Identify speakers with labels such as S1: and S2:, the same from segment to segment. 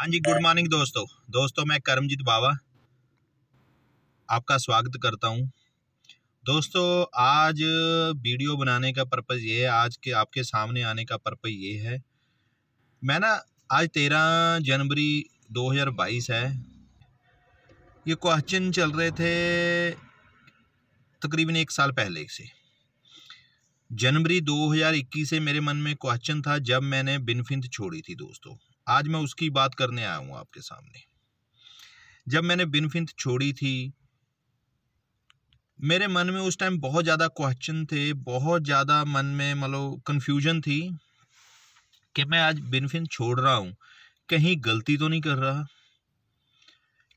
S1: हाँ जी good morning दोस्तों दोस्तों मैं कर्मजीत बाबा आपका स्वागत करता हूँ दोस्तों आज वीडियो बनाने का पर्पज़ ये है आज के आपके सामने आने का पर्पज़ ये है मैं ना आज तेरह जनवरी 2022 है ये क्वेश्चन चल रहे थे तकरीबन एक साल पहले से जनवरी 2021 से मेरे मन में क्वेश्चन था जब मैंने बिनफिंत छोड़ी थी दोस्तों आज मैं उसकी बात करने आया हूं आपके सामने जब मैंने बिनफिंत छोड़ी थी मेरे मन में उस टाइम बहुत ज़्यादा क्वेश्चन थे बहुत ज़्यादा मन में मतलब कंफ्यूजन थी कि मैं आज बिनफिंत छोड़ रहा हूं कहीं गलती तो नहीं कर रहा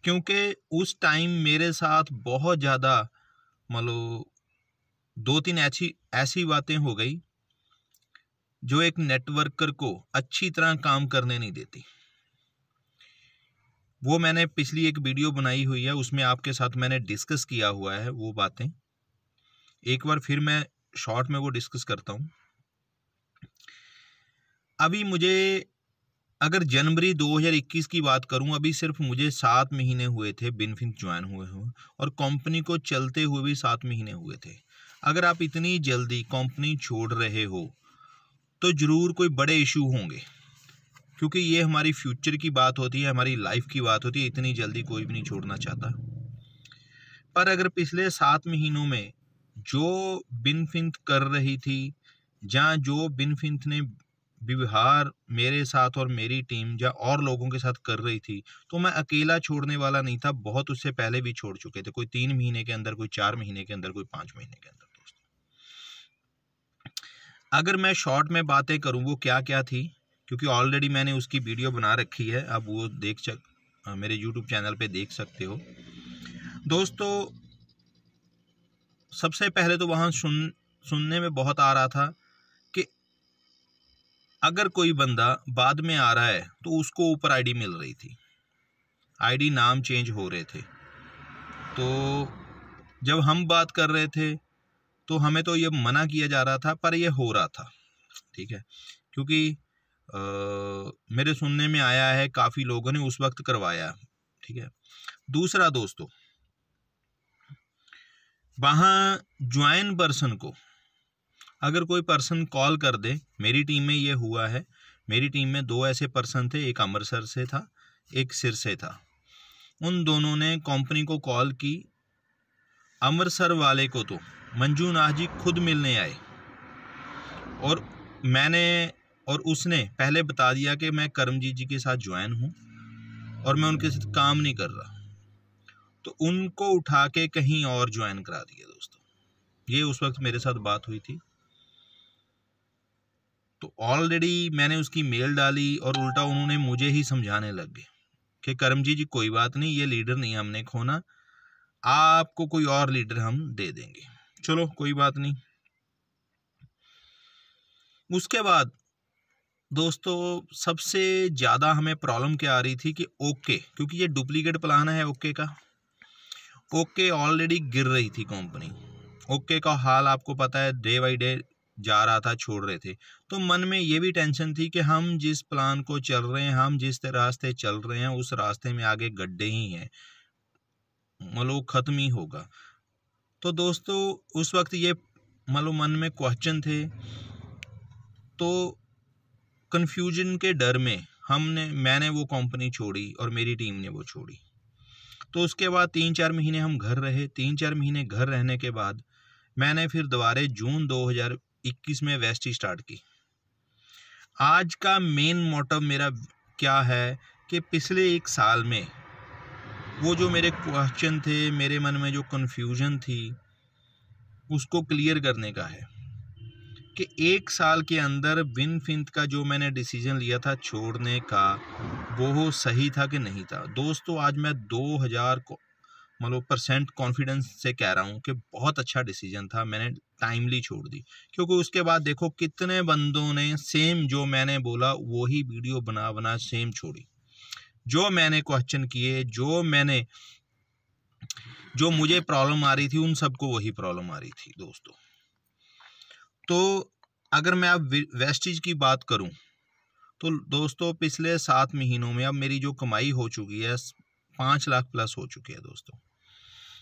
S1: क्योंकि उस टाइम मेरे साथ बहुत ज़्यादा मतलब दो तीन ऐसी ऐसी बातें हो गई जो एक नेटवर्कर को अच्छी तरह काम करने नहीं देती वो मैंने पिछली एक वीडियो बनाई हुई है उसमें आपके साथ मैंने डिस्कस किया हुआ है वो बातें एक बार फिर मैं शॉर्ट में वो डिस्कस करता हूं अभी मुझे अगर जनवरी 2021 की बात करूं अभी सिर्फ मुझे सात महीने हुए थे बिनफिन ज्वाइन हुए हुए और कंपनी को चलते हुए भी सात महीने हुए थे अगर आप इतनी जल्दी कंपनी छोड़ रहे हो तो ज़रूर कोई बड़े इशू होंगे क्योंकि ये हमारी फ्यूचर की बात होती है हमारी लाइफ की बात होती है इतनी जल्दी कोई भी नहीं छोड़ना चाहता पर अगर पिछले सात महीनों में जो बिनफिंत कर रही थी या जो बिनफिंत ने व्यवहार मेरे साथ और मेरी टीम या और लोगों के साथ कर रही थी तो मैं अकेला छोड़ने वाला नहीं था बहुत उससे पहले भी छोड़ चुके थे कोई तीन महीने के अंदर कोई चार महीने के अंदर कोई पाँच महीने के अंदर अगर मैं शॉर्ट में बातें करूँ वो क्या क्या थी क्योंकि ऑलरेडी मैंने उसकी वीडियो बना रखी है आप वो देख सक मेरे यूट्यूब चैनल पे देख सकते हो दोस्तों सबसे पहले तो वहाँ सुन सुनने में बहुत आ रहा था कि अगर कोई बंदा बाद में आ रहा है तो उसको ऊपर आईडी मिल रही थी आईडी नाम चेंज हो रहे थे तो जब हम बात कर रहे थे तो हमें तो ये मना किया जा रहा था पर ये हो रहा था ठीक है क्योंकि आ, मेरे सुनने में आया है काफ़ी लोगों ने उस वक्त करवाया ठीक है दूसरा दोस्तों वहां ज्वाइन पर्सन को अगर कोई पर्सन कॉल कर दे मेरी टीम में ये हुआ है मेरी टीम में दो ऐसे पर्सन थे एक अमृतसर से था एक सिर से था उन दोनों ने कंपनी को कॉल की अमृतसर वाले को तो मंजू नाह जी खुद मिलने आए और मैंने और उसने पहले बता दिया कि मैं करमजीत जी के साथ ज्वाइन हूँ और मैं उनके साथ काम नहीं कर रहा तो उनको उठा के कहीं और ज्वाइन करा दिया दोस्तों ये उस वक्त मेरे साथ बात हुई थी तो ऑलरेडी मैंने उसकी मेल डाली और उल्टा उन्होंने मुझे ही समझाने लग गए कि करमजीत जी कोई बात नहीं ये लीडर नहीं हमने खोना आपको कोई और लीडर हम दे देंगे चलो कोई बात नहीं उसके बाद दोस्तों सबसे ज़्यादा हमें प्रॉब्लम क्या आ रही थी कि ओके क्योंकि ये डुप्लीकेट प्लान है ओके का ओके ऑलरेडी गिर रही थी कंपनी ओके का हाल आपको पता है डे बाई डे जा रहा था छोड़ रहे थे तो मन में ये भी टेंशन थी कि हम जिस प्लान को चल रहे हैं हम जिस रास्ते चल रहे हैं उस रास्ते में आगे गड्ढे ही हैं मतलब ख़त्म ही होगा तो दोस्तों उस वक्त ये मान लो मन में क्वेश्चन थे तो कन्फ्यूजन के डर में हमने मैंने वो कंपनी छोड़ी और मेरी टीम ने वो छोड़ी तो उसके बाद तीन चार महीने हम घर रहे तीन चार महीने घर रहने के बाद मैंने फिर दोबारा जून 2021 में वेस्ट स्टार्ट की आज का मेन मोटिव मेरा क्या है कि पिछले एक साल में वो जो मेरे क्वेश्चन थे मेरे मन में जो कन्फ्यूजन थी उसको क्लियर करने का है कि एक साल के अंदर विन फिंथ का जो मैंने डिसीजन लिया था छोड़ने का वो सही था कि नहीं था दोस्तों आज मैं 2000 को मतलब परसेंट कॉन्फिडेंस से कह रहा हूँ कि बहुत अच्छा डिसीजन था मैंने टाइमली छोड़ दी क्योंकि उसके बाद देखो कितने बंदों ने सेम जो मैंने बोला वही वीडियो बना बना सेम छोड़ी जो मैंने क्वेश्चन किए जो मैंने जो मुझे प्रॉब्लम आ रही थी उन सबको वही प्रॉब्लम आ रही थी दोस्तों तो अगर मैं अब वेस्टिज की बात करूं तो दोस्तों पिछले सात महीनों में अब मेरी जो कमाई हो चुकी है पाँच लाख प्लस हो चुकी है दोस्तों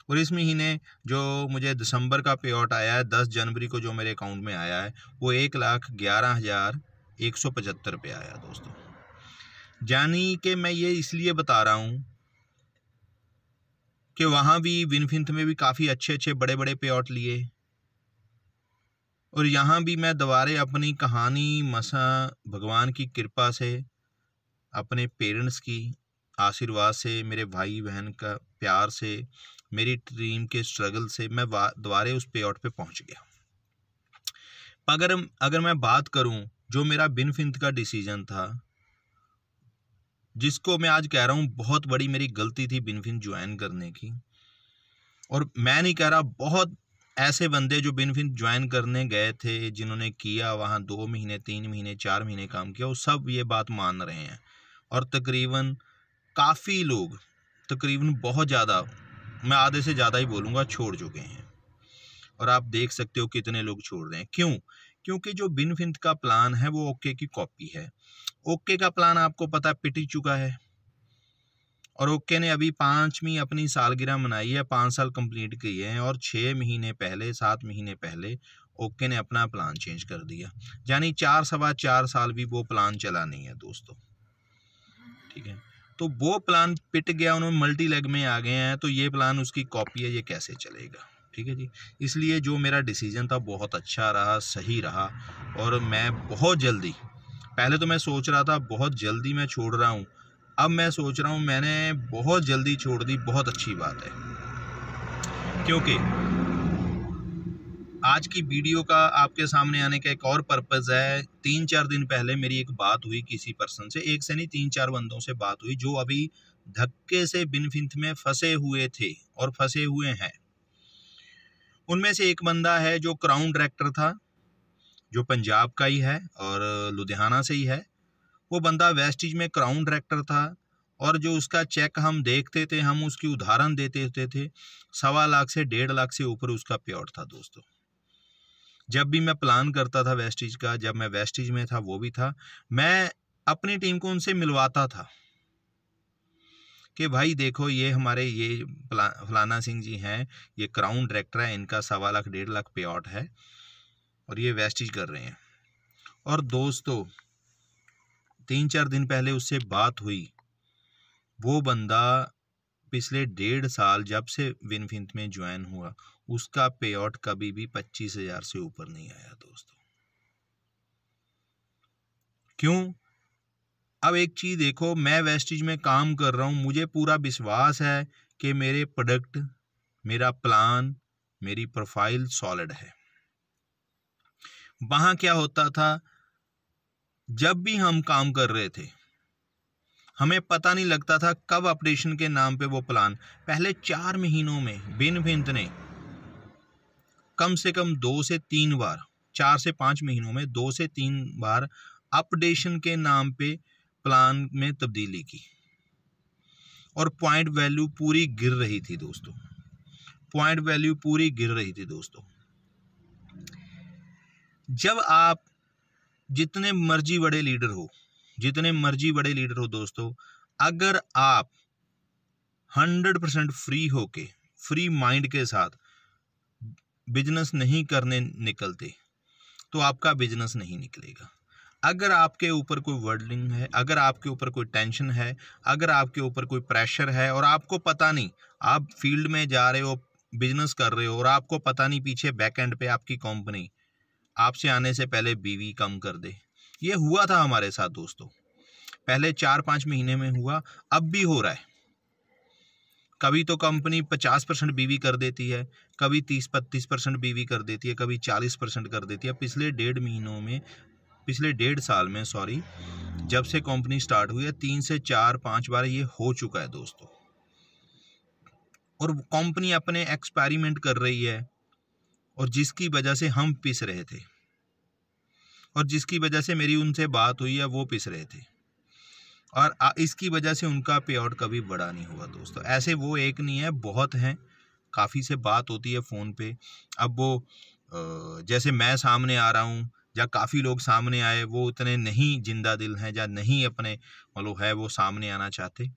S1: और इस महीने जो मुझे दिसंबर का पे आउट आया है दस जनवरी को जो मेरे अकाउंट में आया है वो एक लाख ग्यारह हज़ार एक सौ पचहत्तर रुपये आया दोस्तों जानी के मैं ये इसलिए बता रहा हूँ कि वहाँ भी विनफिंथ में भी काफ़ी अच्छे अच्छे बड़े बड़े प्यॉट लिए और यहाँ भी मैं दोबारे अपनी कहानी मसा भगवान की कृपा से अपने पेरेंट्स की आशीर्वाद से मेरे भाई बहन का प्यार से मेरी ड्रीम के स्ट्रगल से मैं दोबारे उस पे आउट पर पहुँच गया अगर अगर मैं बात करूं जो मेरा बिन फिंत का डिसीजन था जिसको मैं आज कह रहा हूँ बहुत बड़ी मेरी गलती थी बिन फिन ज्वाइन करने की और मैं नहीं कह रहा बहुत ऐसे बंदे जो बिन फिन ज्वाइन करने गए थे जिन्होंने किया वहां दो महीने तीन महीने चार महीने काम किया वो सब ये बात मान रहे हैं और तकरीबन काफ़ी लोग तकरीबन बहुत ज़्यादा मैं आधे से ज़्यादा ही बोलूंगा छोड़ चुके हैं और आप देख सकते हो कितने लोग छोड़ रहे हैं क्यों क्योंकि जो बिन का प्लान है वो ओके की कॉपी है ओके का प्लान आपको पता ही चुका है और ओके ने अभी पाँचवीं अपनी सालगिरह मनाई है पाँच साल कंप्लीट किए है और छः महीने पहले सात महीने पहले ओके ने अपना प्लान चेंज कर दिया यानी चार सवा चार साल भी वो प्लान चला नहीं है दोस्तों ठीक है तो वो प्लान पिट गया उन्होंने मल्टी लेग में आ गए हैं तो ये प्लान उसकी कॉपी है ये कैसे चलेगा ठीक है जी इसलिए जो मेरा डिसीजन था बहुत अच्छा रहा सही रहा और मैं बहुत जल्दी पहले तो मैं सोच रहा था बहुत जल्दी मैं छोड़ रहा हूँ अब मैं सोच रहा हूँ मैंने बहुत जल्दी छोड़ दी बहुत अच्छी बात है क्योंकि आज की वीडियो का आपके सामने आने का एक और पर्पज़ है तीन चार दिन पहले मेरी एक बात हुई किसी पर्सन से एक से नहीं तीन चार बंदों से बात हुई जो अभी धक्के से बिन में फंसे हुए थे और फंसे हुए हैं उनमें से एक बंदा है जो क्राउन डायरेक्टर था जो पंजाब का ही है और लुधियाना से ही है वो बंदा वेस्टिज में क्राउन डायरेक्टर था और जो उसका चेक हम देखते थे हम उसकी उदाहरण देते होते थे सवा लाख से डेढ़ लाख से ऊपर उसका प्योर था दोस्तों जब भी मैं प्लान करता था वेस्टिज का जब मैं वेस्टिज में था वो भी था मैं अपनी टीम को उनसे मिलवाता था कि भाई देखो ये हमारे ये फलाना सिंह जी हैं ये क्राउन डायरेक्टर है इनका सवा लाख डेढ़ लाख पे है और ये वेस्टिज कर रहे हैं और दोस्तों तीन चार दिन पहले उससे बात हुई वो बंदा पिछले डेढ़ साल जब से विनफिंत में ज्वाइन हुआ उसका पे आउट कभी भी पच्चीस हजार से ऊपर नहीं आया दोस्तों क्यों अब एक चीज देखो मैं वेस्टिज में काम कर रहा हूं मुझे पूरा विश्वास है कि मेरे प्रोडक्ट मेरा प्लान मेरी प्रोफाइल सॉलिड है वहां क्या होता था जब भी हम काम कर रहे थे हमें पता नहीं लगता था कब अपडेशन के नाम पे वो प्लान पहले चार महीनों में बिन भिंत ने कम से कम दो से तीन बार चार से पांच महीनों में दो से तीन बार अपडेशन के नाम पे प्लान में तब्दीली की और पॉइंट वैल्यू पूरी गिर रही थी दोस्तों पॉइंट वैल्यू पूरी गिर रही थी दोस्तों जब आप जितने मर्जी बड़े लीडर हो जितने मर्जी बड़े लीडर हो दोस्तों अगर आप हंड्रेड परसेंट फ्री होके फ्री माइंड के साथ बिजनेस नहीं करने निकलते तो आपका बिजनेस नहीं निकलेगा अगर आपके ऊपर कोई वर्डलिंग है अगर आपके ऊपर कोई टेंशन है अगर आपके ऊपर कोई प्रेशर है और आपको पता नहीं आप फील्ड में जा रहे हो बिजनेस कर रहे हो और आपको पता नहीं पीछे बैक एंड पे आपकी कंपनी आपसे आने से पहले बीवी कम कर दे ये हुआ था हमारे साथ दोस्तों पहले चार पांच महीने में हुआ अब भी हो रहा है कभी तो कंपनी पचास परसेंट बीवी कर देती है कभी तीस बत्तीस परसेंट बीवी कर देती है कभी चालीस परसेंट कर देती है पिछले डेढ़ महीनों में पिछले डेढ़ साल में सॉरी जब से कंपनी स्टार्ट हुई है तीन से चार पांच बार ये हो चुका है दोस्तों और कंपनी अपने एक्सपेरिमेंट कर रही है और जिसकी वजह से हम पिस रहे थे और जिसकी वजह से मेरी उनसे बात हुई है वो पिस रहे थे और इसकी वजह से उनका पे आउट कभी बड़ा नहीं हुआ दोस्तों ऐसे वो एक नहीं है बहुत हैं काफ़ी से बात होती है फ़ोन पे अब वो जैसे मैं सामने आ रहा हूँ या काफ़ी लोग सामने आए वो उतने नहीं जिंदा दिल हैं या नहीं अपने मतलब है वो सामने आना चाहते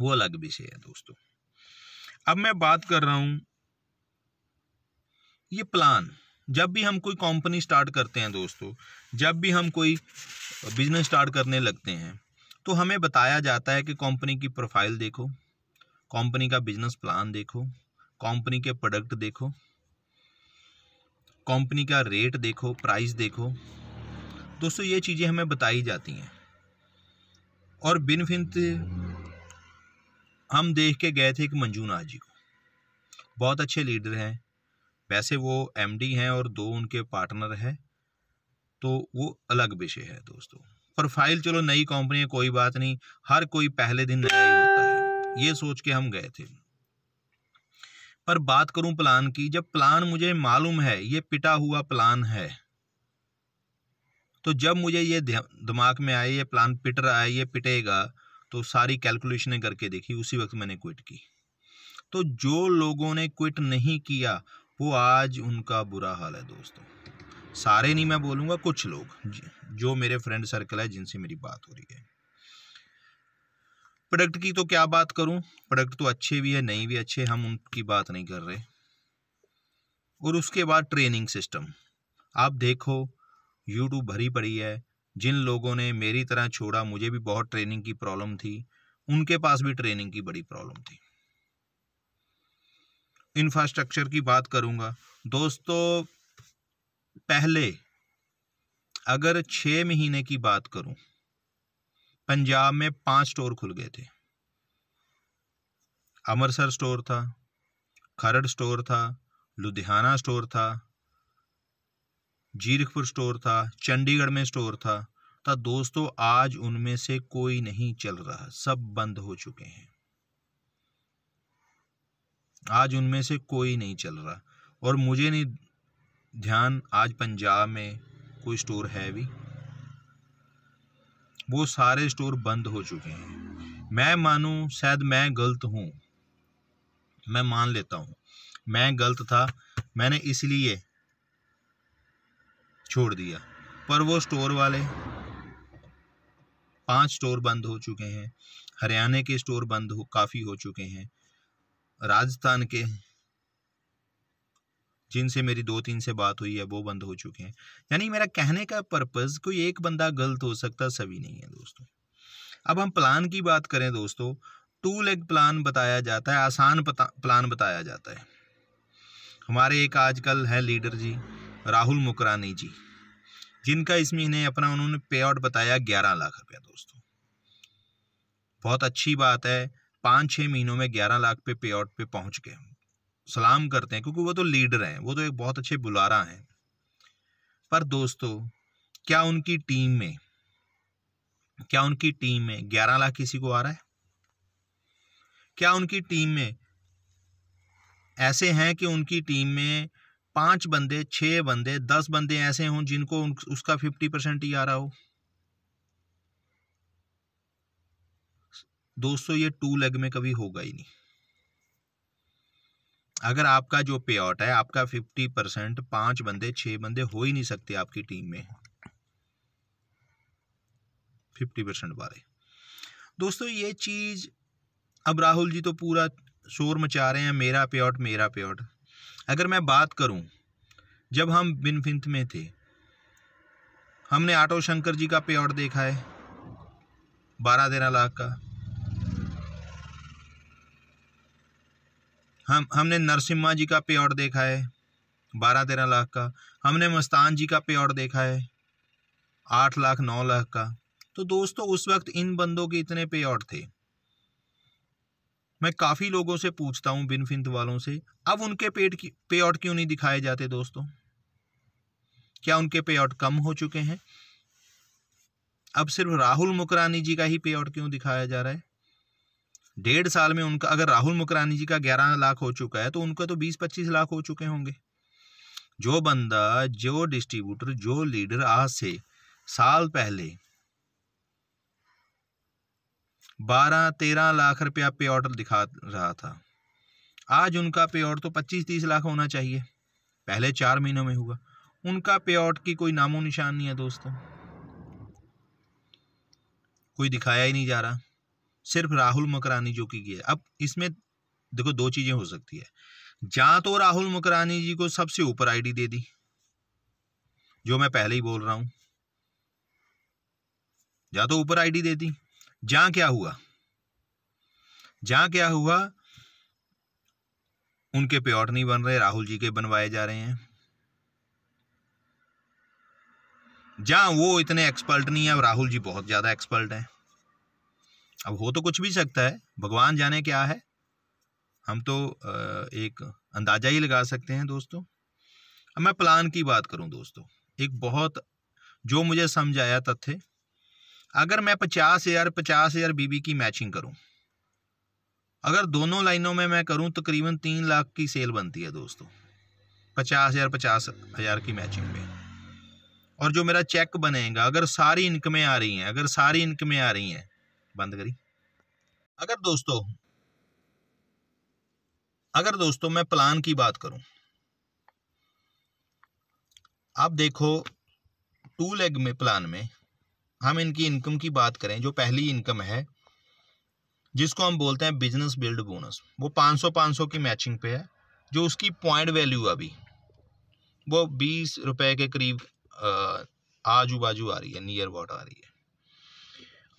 S1: वो अलग विषय है दोस्तों अब मैं बात कर रहा हूँ ये प्लान जब भी हम कोई कंपनी स्टार्ट करते हैं दोस्तों जब भी हम कोई बिजनेस स्टार्ट करने लगते हैं तो हमें बताया जाता है कि कंपनी की प्रोफाइल देखो कंपनी का बिजनेस प्लान देखो कंपनी के प्रोडक्ट देखो कंपनी का रेट देखो प्राइस देखो दोस्तों ये चीज़ें हमें बताई जाती हैं और बिन हम देख के गए थे एक मंजू जी को बहुत अच्छे लीडर हैं वैसे वो एमडी हैं और दो उनके पार्टनर हैं तो वो अलग विषय है दोस्तों पर फाइल चलो नई कंपनी है कोई बात नहीं हर कोई पहले दिन नया ही होता है ये सोच के हम गए थे पर बात करूं प्लान की जब प्लान मुझे मालूम है ये पिटा हुआ प्लान है तो जब मुझे ये दिमाग में आया ये प्लान पिट रहा है ये पिटेगा तो सारी कैलकुलेशन करके देखी उसी वक्त मैंने क्विट की तो जो लोगों ने क्विट नहीं किया वो आज उनका बुरा हाल है दोस्तों सारे नहीं मैं बोलूँगा कुछ लोग जो मेरे फ्रेंड सर्कल है जिनसे मेरी बात हो रही है प्रोडक्ट की तो क्या बात करूं प्रोडक्ट तो अच्छे भी है नहीं भी अच्छे हम उनकी बात नहीं कर रहे और उसके बाद ट्रेनिंग सिस्टम आप देखो यूट्यूब भरी पड़ी है जिन लोगों ने मेरी तरह छोड़ा मुझे भी बहुत ट्रेनिंग की प्रॉब्लम थी उनके पास भी ट्रेनिंग की बड़ी प्रॉब्लम थी इंफ्रास्ट्रक्चर की बात करूँगा दोस्तों पहले अगर छः महीने की बात करूं पंजाब में पांच स्टोर खुल गए थे अमृतसर स्टोर था खरड़ स्टोर था लुधियाना स्टोर था जीरकपुर स्टोर था चंडीगढ़ में स्टोर था तो दोस्तों आज उनमें से कोई नहीं चल रहा सब बंद हो चुके हैं आज उनमें से कोई नहीं चल रहा और मुझे नहीं ध्यान आज पंजाब में कोई स्टोर है भी वो सारे स्टोर बंद हो चुके हैं मैं मानूं शायद मैं गलत हूँ मैं मान लेता हूँ मैं गलत था मैंने इसलिए छोड़ दिया पर वो स्टोर वाले पांच स्टोर बंद हो चुके हैं हरियाणा के स्टोर बंद हो काफ़ी हो चुके हैं राजस्थान के जिनसे मेरी दो तीन से बात हुई है वो बंद हो चुके हैं यानी मेरा कहने का पर्पज़ कोई एक बंदा गलत हो सकता सभी नहीं है दोस्तों अब हम प्लान की बात करें दोस्तों टू लेग प्लान बताया जाता है आसान पता, प्लान बताया जाता है हमारे एक आजकल है लीडर जी राहुल मुकरानी जी जिनका इस महीने अपना उन्होंने पे आउट बताया ग्यारह लाख रुपया दोस्तों बहुत अच्छी बात है पाँच छः महीनों में ग्यारह लाख पे पे आउट पे पहुंच गए सलाम करते हैं क्योंकि वो तो लीडर हैं वो तो एक बहुत अच्छे बुलारा हैं पर दोस्तों क्या उनकी टीम में क्या उनकी टीम में ग्यारह लाख किसी को आ रहा है क्या उनकी टीम में ऐसे हैं कि उनकी टीम में पांच बंदे छह बंदे दस बंदे ऐसे हों जिनको उसका फिफ्टी परसेंट ही आ रहा हो दोस्तों ये टू लेग में कभी होगा ही नहीं अगर आपका जो पे आउट है आपका फिफ्टी परसेंट पांच बंदे छह बंदे हो ही नहीं सकते आपकी टीम में फिफ्टी परसेंट बारे दोस्तों ये चीज अब राहुल जी तो पूरा शोर मचा रहे हैं मेरा पे आउट मेरा पे आउट अगर मैं बात करूं जब हम फिंथ में थे हमने आटो शंकर जी का पे आउट देखा है बारह तेरह लाख का हम हमने नरसिम्हा जी का पे ऑर्ड देखा है बारह तेरह लाख का हमने मस्तान जी का पे ऑर्डर देखा है आठ लाख नौ लाख का तो दोस्तों उस वक्त इन बंदों के इतने पे ऑर्डर थे मैं काफ़ी लोगों से पूछता हूं बिन फिंत वालों से अब उनके पेट की पे आउट क्यों नहीं दिखाए जाते दोस्तों क्या उनके पे आउट कम हो चुके हैं अब सिर्फ राहुल मुकरानी जी का ही पे क्यों दिखाया जा रहा है डेढ़ साल में उनका अगर राहुल मुकरानी जी का ग्यारह लाख हो चुका है तो उनका तो बीस पच्चीस लाख हो चुके होंगे जो बंदा जो डिस्ट्रीब्यूटर जो लीडर आज से साल पहले बारह तेरह लाख रुपया पे ऑर्डर दिखा रहा था आज उनका पे ऑर्डर तो पच्चीस तीस लाख होना चाहिए पहले चार महीनों में हुआ उनका पे ऑर्डर की कोई नामो निशान नहीं है दोस्तों कोई दिखाया ही नहीं जा रहा सिर्फ राहुल मकरानी जो की है अब इसमें देखो दो चीजें हो सकती है जहां तो राहुल मकरानी जी को सबसे ऊपर आईडी दे दी जो मैं पहले ही बोल रहा हूं या तो ऊपर आईडी दे दी जहां क्या हुआ जहां क्या हुआ उनके प्योर नहीं बन रहे राहुल जी के बनवाए जा रहे हैं जहां वो इतने एक्सपर्ट नहीं है राहुल जी बहुत ज्यादा एक्सपर्ट हैं अब हो तो कुछ भी सकता है भगवान जाने क्या है हम तो एक अंदाजा ही लगा सकते हैं दोस्तों अब मैं प्लान की बात करूं दोस्तों एक बहुत जो मुझे समझ आया तथ्य अगर मैं पचास हज़ार पचास हज़ार बीबी की मैचिंग करूं अगर दोनों लाइनों में मैं करूं तकरीबन तो तीन लाख की सेल बनती है दोस्तों पचास हज़ार पचास हज़ार की मैचिंग में और जो मेरा चेक बनेगा अगर सारी इनकमें आ रही हैं अगर सारी इनकमें आ रही हैं बंद करी अगर दोस्तों अगर दोस्तों मैं प्लान की बात करूं आप देखो टू लेग में प्लान में हम इनकी इनकम की बात करें जो पहली इनकम है जिसको हम बोलते हैं बिजनेस बिल्ड बोनस वो 500 500 की मैचिंग पे है जो उसकी पॉइंट वैल्यू अभी वो बीस रुपए के करीब आजू बाजू आ रही है नियर वॉट आ रही है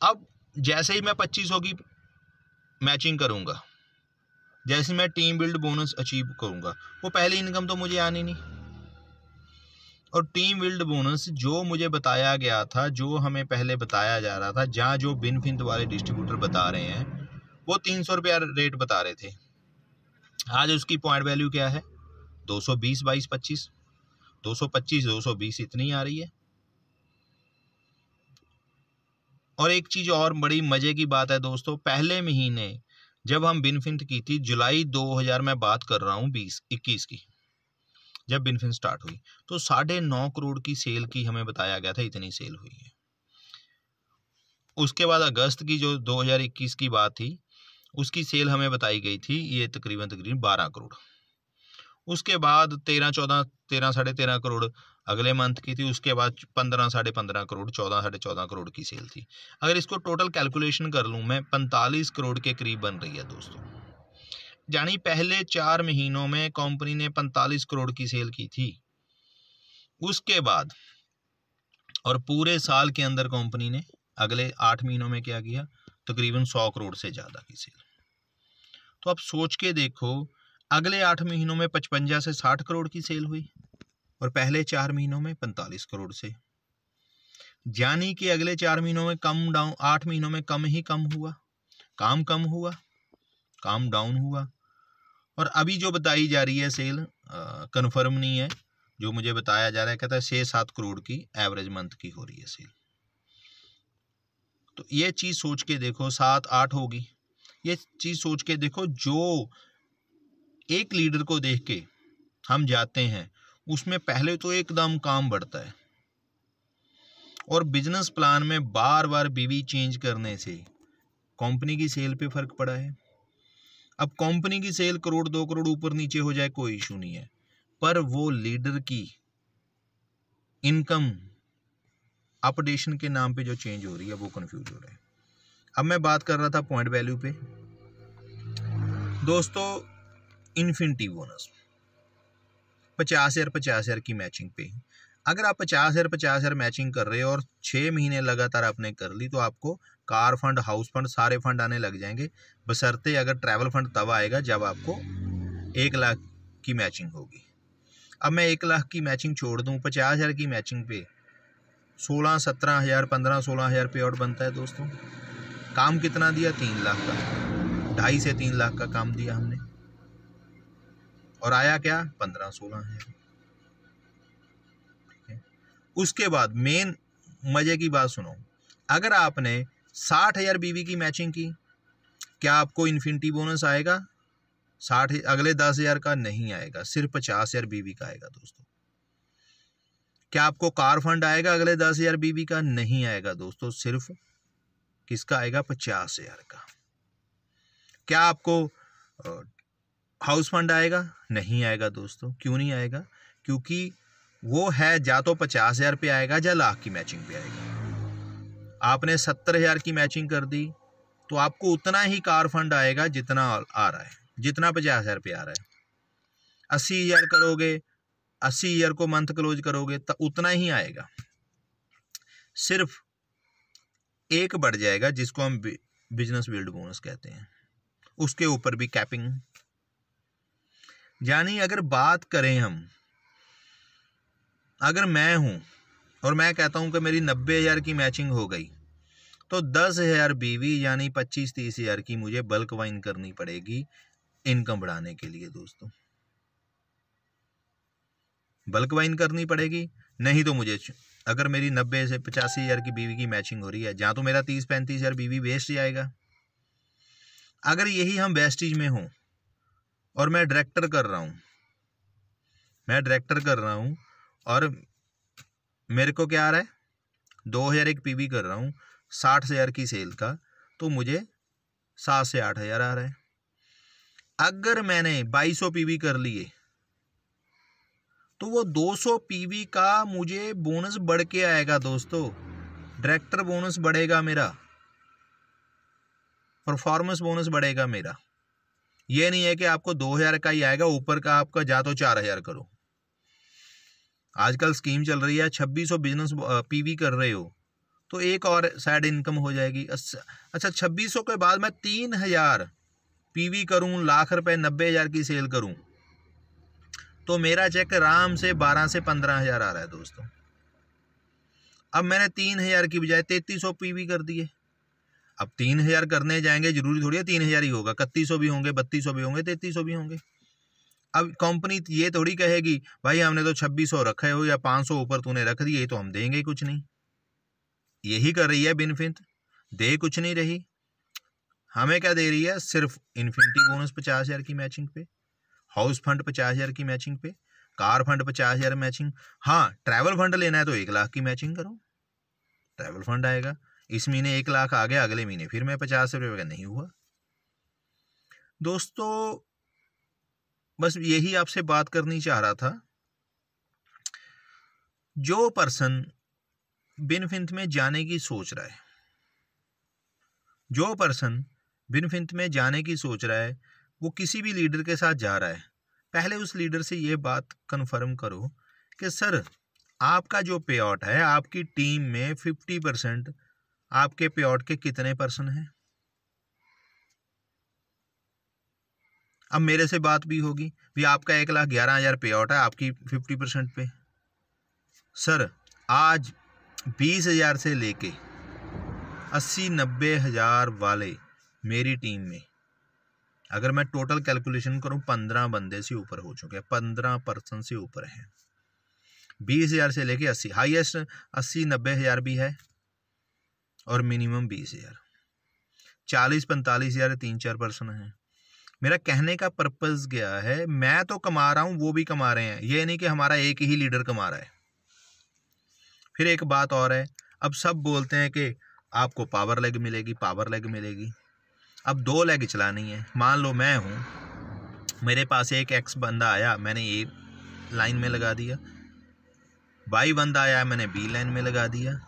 S1: अब जैसे ही मैं पच्चीस होगी मैचिंग करूंगा जैसे मैं टीम बिल्ड बोनस अचीव करूंगा वो पहली इनकम तो मुझे आनी नहीं और टीम बिल्ड बोनस जो मुझे बताया गया था जो हमें पहले बताया जा रहा था जहाँ जो बिन फिंत वाले डिस्ट्रीब्यूटर बता रहे हैं वो तीन सौ रुपया रेट बता रहे थे आज उसकी पॉइंट वैल्यू क्या है दो सौ बीस बाईस पच्चीस दो सौ पच्चीस दो सौ बीस इतनी आ रही है और एक चीज़ और बड़ी मज़े की बात है दोस्तों पहले महीने जब हम बिनफिन की थी जुलाई 2000 मैं बात कर रहा हूँ बीस इक्कीस की जब बिनफिन स्टार्ट हुई तो साढ़े नौ करोड़ की सेल की हमें बताया गया था इतनी सेल हुई है उसके बाद अगस्त की जो 2021 की बात थी उसकी सेल हमें बताई गई थी ये तकरीबन तकरीबन बारह करोड़ उसके बाद तेरह चौदह तेरह साढ़े तेरह करोड़ अगले मंथ की थी उसके बाद पंद्रह साढ़े पंद्रह करोड़ चौदह साढ़े चौदह करोड़ की सेल थी अगर इसको टोटल कैलकुलेशन कर लूँ मैं पैंतालीस करोड़ के करीब बन रही है दोस्तों यानी पहले चार महीनों में कंपनी ने पैंतालीस करोड़ की सेल की थी उसके बाद और पूरे साल के अंदर कंपनी ने अगले आठ महीनों में क्या किया तकरीबन सौ करोड़ से ज़्यादा की सेल तो आप सोच के देखो अगले आठ महीनों में पचपंजा से साठ करोड़ की सेल हुई और पहले चार महीनों में पैंतालीस करोड़ से यानी कि अगले चार महीनों में कम डाउन आठ महीनों में कम ही कम हुआ काम कम हुआ काम डाउन हुआ और अभी जो बताई जा रही है सेल कंफर्म नहीं है जो मुझे बताया जा रहा है कहता है छह सात करोड़ की एवरेज मंथ की हो रही है सेल तो ये चीज़ सोच के देखो सात आठ होगी ये चीज़ सोच के देखो जो एक लीडर को देख के हम जाते हैं उसमें पहले तो एकदम काम बढ़ता है और बिजनेस प्लान में बार बार बीवी चेंज करने से कंपनी की सेल पे फर्क पड़ा है अब कंपनी की सेल करोड़ दो करोड़ ऊपर नीचे हो जाए कोई इशू नहीं है पर वो लीडर की इनकम अपडेशन के नाम पे जो चेंज हो रही है वो कंफ्यूज हो रहा है अब मैं बात कर रहा था पॉइंट वैल्यू पे दोस्तों इन्फिनिटी बोनस पचास हज़ार पचास हज़ार की मैचिंग पे अगर आप पचास हज़ार पचास हज़ार मैचिंग कर रहे हो और छः महीने लगातार आपने कर ली तो आपको कार फंड हाउस फंड सारे फंड आने लग जाएंगे बसरते अगर ट्रैवल फंड तब आएगा जब आपको एक लाख की मैचिंग होगी अब मैं एक लाख की मैचिंग छोड़ दूँ पचास हज़ार की मैचिंग पे सोलह सत्रह हज़ार पंद्रह सोलह हज़ार पे आउट बनता है दोस्तों काम कितना दिया तीन लाख का ढाई से तीन लाख का काम दिया हमने और आया क्या पंद्रह सोलह है उसके बाद मेन मज़े की बात सुनो अगर आपने साठ हज़ार बीवी की मैचिंग की क्या आपको इन्फिनिटी बोनस आएगा साठ अगले दस हज़ार का नहीं आएगा सिर्फ पचास हज़ार बीवी का आएगा दोस्तों क्या आपको कार फंड आएगा अगले दस हज़ार बीवी का नहीं आएगा दोस्तों सिर्फ किसका आएगा पचास हज़ार का क्या आपको हाउस फंड आएगा नहीं आएगा दोस्तों क्यों नहीं आएगा क्योंकि वो है या तो पचास हज़ार पे आएगा या लाख की मैचिंग पे आएगा आपने सत्तर हज़ार की मैचिंग कर दी तो आपको उतना ही कार फंड आएगा जितना आ रहा है जितना पचास हज़ार पे आ रहा है अस्सी हज़ार करोगे अस्सी हज़ार को मंथ क्लोज करोगे तो उतना ही आएगा सिर्फ एक बढ़ जाएगा जिसको हम बिजनेस बिल्ड बोनस कहते हैं उसके ऊपर भी कैपिंग यानी अगर बात करें हम अगर मैं हूं और मैं कहता हूं कि मेरी नब्बे हज़ार की मैचिंग हो गई तो दस हज़ार बीवी यानी पच्चीस तीस हज़ार की मुझे बल्क वाइन करनी पड़ेगी इनकम बढ़ाने के लिए दोस्तों बल्क वाइन करनी पड़ेगी नहीं तो मुझे अगर मेरी नब्बे से पचासी हज़ार की बीवी की मैचिंग हो रही है जहां तो मेरा तीस पैंतीस हज़ार बीवी वेस्ट जाएगा अगर यही हम वेस्टेज में हों और मैं डायरेक्टर कर रहा हूँ मैं डायरेक्टर कर रहा हूँ और मेरे को क्या आ रहा है दो हज़ार एक पी कर रहा हूँ साठ हज़ार की सेल का तो मुझे सात से आठ हज़ार आ रहा है अगर मैंने बाईस सौ पी कर लिए तो वो 200 पीवी का मुझे बोनस बढ़ के आएगा दोस्तों डायरेक्टर बोनस बढ़ेगा मेरा परफॉर्मेंस बोनस बढ़ेगा मेरा ये नहीं है कि आपको दो हजार का ही आएगा ऊपर का आपका जा तो चार हजार करो आजकल स्कीम चल रही है छब्बीस सौ बिजनेस पीवी कर रहे हो तो एक और साइड इनकम हो जाएगी अच्छा छब्बीस सौ के बाद मैं तीन हजार वी करूं लाख रुपए नब्बे हजार की सेल करूं तो मेरा चेक आराम से बारह से पंद्रह हजार आ रहा है दोस्तों अब मैंने तीन हजार की बजाय तैतीस सौ पीवी कर दिए अब तीन हज़ार करने जाएंगे जरूरी थोड़ी है तीन हज़ार ही होगा इकतीस भी होंगे बत्तीस भी होंगे तैतीस तो भी होंगे अब कंपनी ये थोड़ी कहेगी भाई हमने तो छब्बीस सौ रखे हो या पाँच सौ ऊपर तूने रख दिए तो हम देंगे कुछ नहीं यही कर रही है बिनफिंत दे कुछ नहीं रही हमें क्या दे रही है सिर्फ इन्फिनिटी बोनस पचास हज़ार की मैचिंग पे हाउस फंड पचास हज़ार की मैचिंग पे कार फंड पचास हज़ार मैचिंग हाँ ट्रैवल फंड लेना है तो एक लाख की मैचिंग करो ट्रैवल फंड आएगा इस महीने एक लाख आ गया अगले महीने फिर मैं पचास रुपये का नहीं हुआ दोस्तों बस यही आपसे बात करनी चाह रहा था जो पर्सन बिनफिंत में जाने की सोच रहा है जो पर्सन बिनफिंत में जाने की सोच रहा है वो किसी भी लीडर के साथ जा रहा है पहले उस लीडर से ये बात कंफर्म करो कि सर आपका जो पे आउट है आपकी टीम में फिफ्टी परसेंट आपके प्योट के कितने पर्सन हैं अब मेरे से बात भी होगी भी आपका एक लाख ग्यारह हज़ार पे है आपकी फिफ्टी परसेंट पे सर आज बीस हज़ार से लेके अस्सी नब्बे हज़ार वाले मेरी टीम में अगर मैं टोटल कैलकुलेशन करूं पंद्रह बंदे से ऊपर हो चुके हैं पंद्रह पर्सन से ऊपर हैं बीस हज़ार से लेके अस्सी हाईएस्ट अस्सी नब्बे हज़ार भी है और मिनिमम बीस हज़ार चालीस पैंतालीस हज़ार तीन चार पर्सन हैं मेरा कहने का पर्पज़ क्या है मैं तो कमा रहा हूँ वो भी कमा रहे हैं ये नहीं कि हमारा एक ही लीडर कमा रहा है फिर एक बात और है अब सब बोलते हैं कि आपको पावर लेग मिलेगी पावर लेग मिलेगी अब दो लेग चलानी है मान लो मैं हूँ मेरे पास एक एक्स बंदा आया मैंने ए लाइन में लगा दिया वाई बंदा आया मैंने बी लाइन में लगा दिया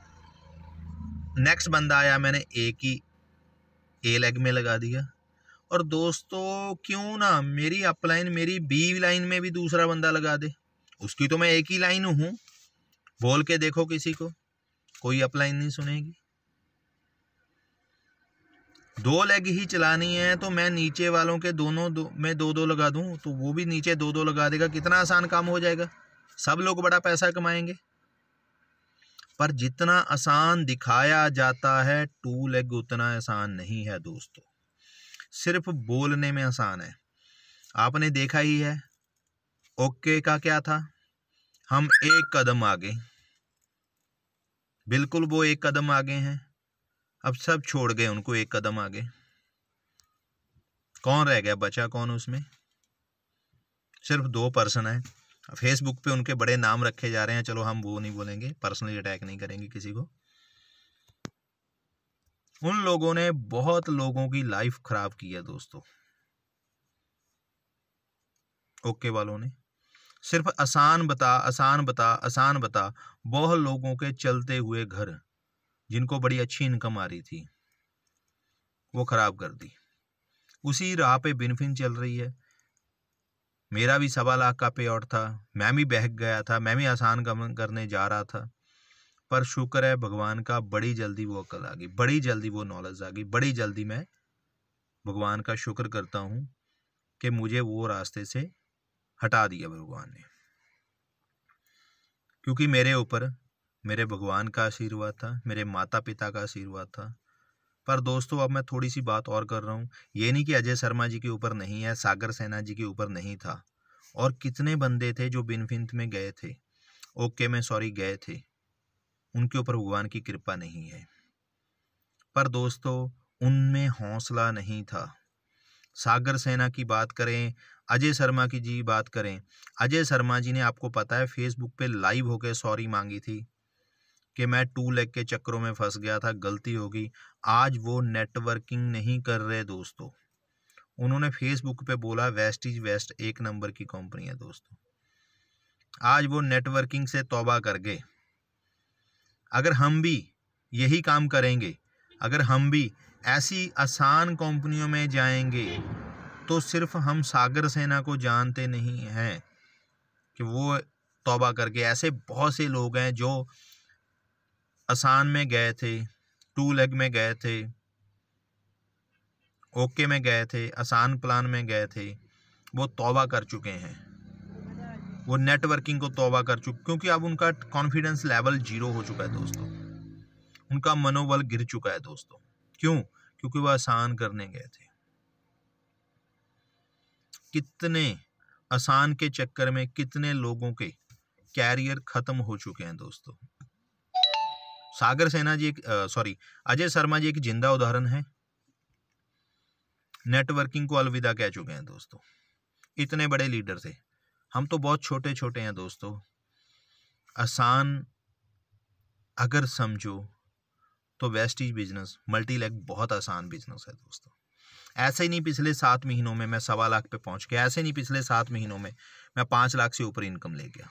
S1: नेक्स्ट बंदा आया मैंने ए की ए लेग में लगा दिया और दोस्तों क्यों ना मेरी अपलाइन मेरी बी लाइन में भी दूसरा बंदा लगा दे उसकी तो मैं एक ही लाइन हूँ बोल के देखो किसी को कोई अपलाइन नहीं सुनेगी दो लेग ही चलानी है तो मैं नीचे वालों के दोनों दो में दो दो लगा दूं तो वो भी नीचे दो दो लगा देगा कितना आसान काम हो जाएगा सब लोग बड़ा पैसा कमाएंगे पर जितना आसान दिखाया जाता है टू लेग उतना आसान नहीं है दोस्तों सिर्फ बोलने में आसान है आपने देखा ही है ओके का क्या था हम एक कदम आगे बिल्कुल वो एक कदम आगे हैं अब सब छोड़ गए उनको एक कदम आगे कौन रह गया बचा कौन उसमें सिर्फ दो पर्सन है फेसबुक पे उनके बड़े नाम रखे जा रहे हैं चलो हम वो नहीं बोलेंगे पर्सनली अटैक नहीं करेंगे किसी को उन लोगों ने बहुत लोगों की लाइफ खराब की है दोस्तों ओके वालों ने सिर्फ आसान बता आसान बता आसान बता बहुत लोगों के चलते हुए घर जिनको बड़ी अच्छी इनकम आ रही थी वो खराब कर दी उसी राह पे बिनफिन चल रही है मेरा भी सवा लाख का पे आउट था मैं भी बहक गया था मैं भी आसान कम करने जा रहा था पर शुक्र है भगवान का बड़ी जल्दी वो अकल आ गई बड़ी जल्दी वो नॉलेज आ गई बड़ी जल्दी मैं भगवान का शुक्र करता हूँ कि मुझे वो रास्ते से हटा दिया भगवान ने क्योंकि मेरे ऊपर मेरे भगवान का आशीर्वाद था मेरे माता पिता का आशीर्वाद था पर दोस्तों अब मैं थोड़ी सी बात और कर रहा हूँ ये नहीं कि अजय शर्मा जी के ऊपर नहीं है सागर सेना जी के ऊपर नहीं था और कितने बंदे थे जो बिनफिंत में गए थे ओके में सॉरी गए थे उनके ऊपर भगवान की कृपा नहीं है पर दोस्तों उनमें हौसला नहीं था सागर सेना की बात करें अजय शर्मा की जी बात करें अजय शर्मा जी ने आपको पता है फेसबुक पे लाइव होकर सॉरी मांगी थी कि मैं टू लेग के चक्करों में फंस गया था गलती होगी आज वो नेटवर्किंग नहीं कर रहे दोस्तों उन्होंने फेसबुक पे बोला वेस्ट इज वेस्ट एक नंबर की कंपनी है दोस्तों आज वो नेटवर्किंग से तौबा कर गए अगर हम भी यही काम करेंगे अगर हम भी ऐसी आसान कंपनियों में जाएंगे तो सिर्फ हम सागर सेना को जानते नहीं हैं कि वो तौबा करके ऐसे बहुत से लोग हैं जो आसान में गए थे टू लेग में गए थे ओके में गए थे आसान प्लान में गए थे वो तौबा कर चुके हैं वो नेटवर्किंग को तौबा कर चुके क्योंकि अब उनका कॉन्फिडेंस लेवल जीरो हो चुका है दोस्तों उनका मनोबल गिर चुका है दोस्तों क्यों क्योंकि वह आसान करने गए थे कितने आसान के चक्कर में कितने लोगों के कैरियर ख़त्म हो चुके हैं दोस्तों सागर सेना जी एक सॉरी अजय शर्मा जी एक जिंदा उदाहरण है नेटवर्किंग को अलविदा कह चुके हैं दोस्तों इतने बड़े लीडर थे हम तो बहुत छोटे छोटे हैं दोस्तों आसान अगर समझो तो वेस्टीज बिजनेस मल्टी बहुत आसान बिजनेस है दोस्तों ऐसे ही नहीं पिछले सात महीनों में मैं सवा लाख पे पहुंच गया ऐसे नहीं पिछले सात महीनों में मैं पांच लाख से ऊपर इनकम ले गया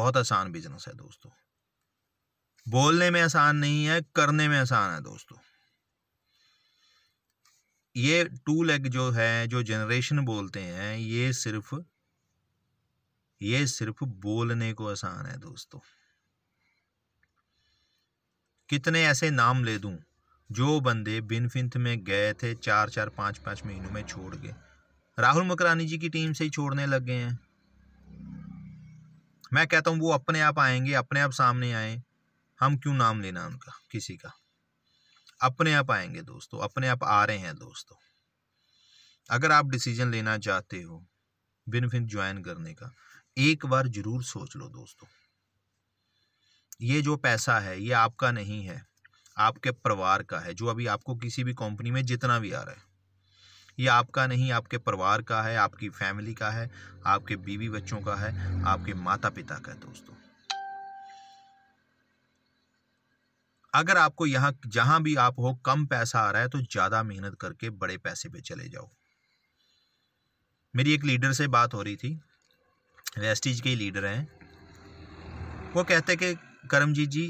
S1: बहुत आसान बिजनेस है दोस्तों बोलने में आसान नहीं है करने में आसान है दोस्तों ये टू लेग जो है जो जनरेशन बोलते हैं ये सिर्फ ये सिर्फ बोलने को आसान है दोस्तों कितने ऐसे नाम ले दूं जो बंदे बिनफिंथ में गए थे चार चार पांच पांच महीनों में छोड़ गए राहुल मकरानी जी की टीम से ही छोड़ने लग गए हैं मैं कहता हूं वो अपने आप आएंगे अपने आप सामने आए हम क्यों नाम लेना उनका किसी का अपने आप आएंगे दोस्तों अपने आप आ रहे हैं दोस्तों अगर आप डिसीजन लेना चाहते हो फिन ज्वाइन करने का एक बार जरूर सोच लो दोस्तों ये जो पैसा है ये आपका नहीं है आपके परिवार का है जो अभी आपको किसी भी कंपनी में जितना भी आ रहा है ये आपका नहीं आपके परिवार का है आपकी फैमिली का है आपके बीवी बच्चों का है आपके माता पिता का है दोस्तों अगर आपको यहाँ जहां भी आप हो कम पैसा आ रहा है तो ज़्यादा मेहनत करके बड़े पैसे पे चले जाओ मेरी एक लीडर से बात हो रही थी वेस्टिज के लीडर हैं वो कहते कि करमजीत जी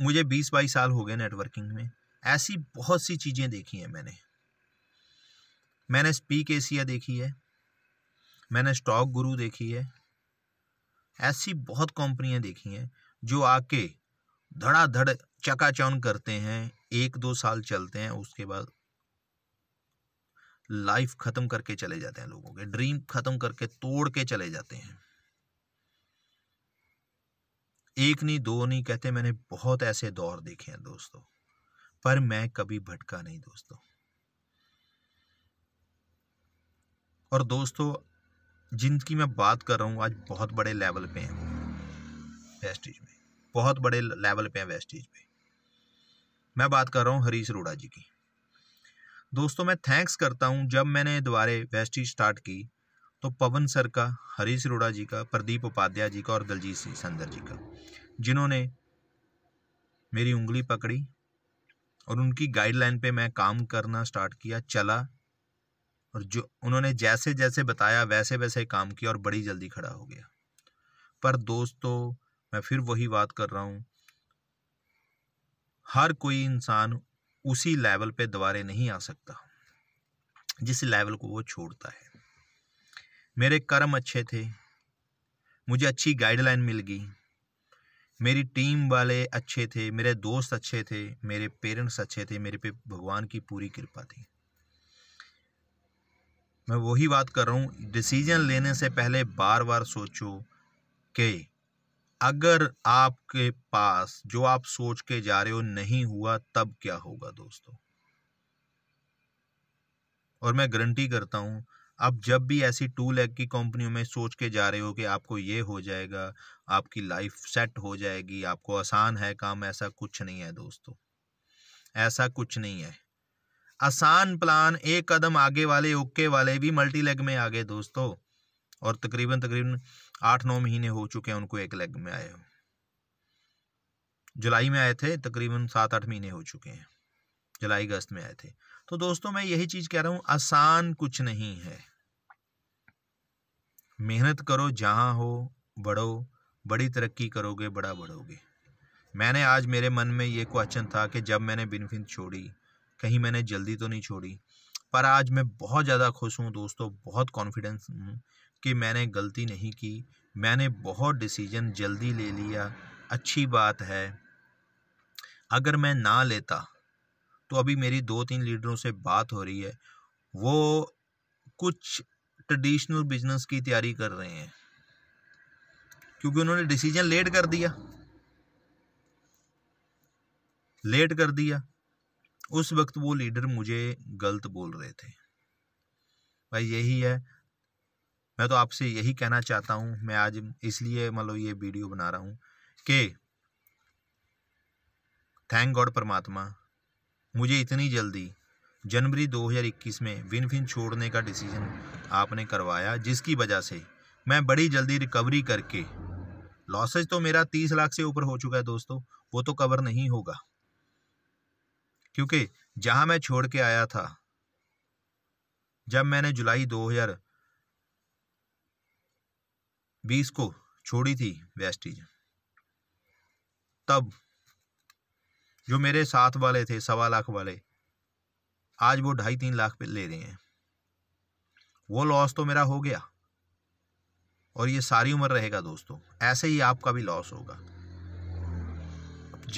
S1: मुझे बीस बाईस साल हो गए नेटवर्किंग में ऐसी बहुत सी चीज़ें देखी हैं मैंने मैंने स्पीक एसिया देखी है मैंने स्टॉक गुरु देखी है ऐसी बहुत कंपनियां देखी हैं जो आके धड़ाधड़ चकाचौन करते हैं एक दो साल चलते हैं उसके बाद लाइफ खत्म करके चले जाते हैं लोगों के ड्रीम खत्म करके तोड़ के चले जाते हैं एक नहीं दो नहीं कहते मैंने बहुत ऐसे दौर देखे हैं दोस्तों पर मैं कभी भटका नहीं दोस्तों और दोस्तों जिनकी मैं बात कर रहा हूं आज बहुत बड़े लेवल पे हैं वो में बहुत बड़े लेवल पे हैं वेस्टीज पे मैं बात कर रहा हूँ हरीश रोड़ा जी की दोस्तों मैं थैंक्स करता हूँ जब मैंने दोबारे वेस्टीज स्टार्ट की तो पवन सर का हरीश रोड़ा जी का प्रदीप उपाध्याय जी का और दलजीत सिंह संदर जी का जिन्होंने मेरी उंगली पकड़ी और उनकी गाइडलाइन पे मैं काम करना स्टार्ट किया चला और जो उन्होंने जैसे जैसे बताया वैसे वैसे काम किया और बड़ी जल्दी खड़ा हो गया पर दोस्तों मैं फिर वही बात कर रहा हूं हर कोई इंसान उसी लेवल पे दोबारे नहीं आ सकता जिस लेवल को वो छोड़ता है मेरे कर्म अच्छे थे मुझे अच्छी गाइडलाइन मिल गई मेरी टीम वाले अच्छे थे मेरे दोस्त अच्छे थे मेरे पेरेंट्स अच्छे थे मेरे पे भगवान की पूरी कृपा थी मैं वही बात कर रहा हूँ डिसीजन लेने से पहले बार बार सोचो कि अगर आपके पास जो आप सोच के जा रहे हो नहीं हुआ तब क्या होगा दोस्तों और मैं गारंटी करता हूं आप जब भी ऐसी टू लैग की कंपनियों में सोच के जा रहे हो कि आपको ये हो जाएगा आपकी लाइफ सेट हो जाएगी आपको आसान है काम ऐसा कुछ नहीं है दोस्तों ऐसा कुछ नहीं है आसान प्लान एक कदम आगे वाले ओके वाले भी मल्टी लेग में आ गए दोस्तों और तकरीबन तकरीबन आठ नौ महीने हो चुके हैं उनको एक लेग में आए जुलाई में आए थे तकरीबन सात आठ महीने हो चुके हैं जुलाई अगस्त में आए थे तो दोस्तों मैं यही चीज कह रहा हूं आसान कुछ नहीं है मेहनत करो जहां हो बढ़ो बड़ी तरक्की करोगे बड़ा बढ़ोगे मैंने आज मेरे मन में ये क्वेश्चन था कि जब मैंने बिनफिंत छोड़ी कहीं मैंने जल्दी तो नहीं छोड़ी पर आज मैं बहुत ज़्यादा खुश हूँ दोस्तों बहुत कॉन्फिडेंस हूँ कि मैंने गलती नहीं की मैंने बहुत डिसीजन जल्दी ले लिया अच्छी बात है अगर मैं ना लेता तो अभी मेरी दो तीन लीडरों से बात हो रही है वो कुछ ट्रेडिशनल बिजनेस की तैयारी कर रहे हैं क्योंकि उन्होंने डिसीजन लेट कर दिया लेट कर दिया उस वक्त वो लीडर मुझे गलत बोल रहे थे भाई यही है मैं तो आपसे यही कहना चाहता हूँ मैं आज इसलिए मतलब ये वीडियो बना रहा हूँ कि थैंक गॉड परमात्मा मुझे इतनी जल्दी जनवरी 2021 में विन फिन छोड़ने का डिसीजन आपने करवाया जिसकी वजह से मैं बड़ी जल्दी रिकवरी करके लॉसेज तो मेरा तीस लाख से ऊपर हो चुका है दोस्तों वो तो कवर नहीं होगा क्योंकि जहां मैं छोड़ के आया था जब मैंने जुलाई बीस को छोड़ी थी वेस्टीज तब जो मेरे साथ वाले थे सवा लाख वाले आज वो ढाई तीन लाख पे ले रहे हैं वो लॉस तो मेरा हो गया और ये सारी उम्र रहेगा दोस्तों ऐसे ही आपका भी लॉस होगा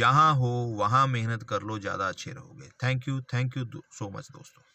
S1: जहां हो वहां मेहनत कर लो ज़्यादा अच्छे रहोगे thank you thank you so much दोस्तों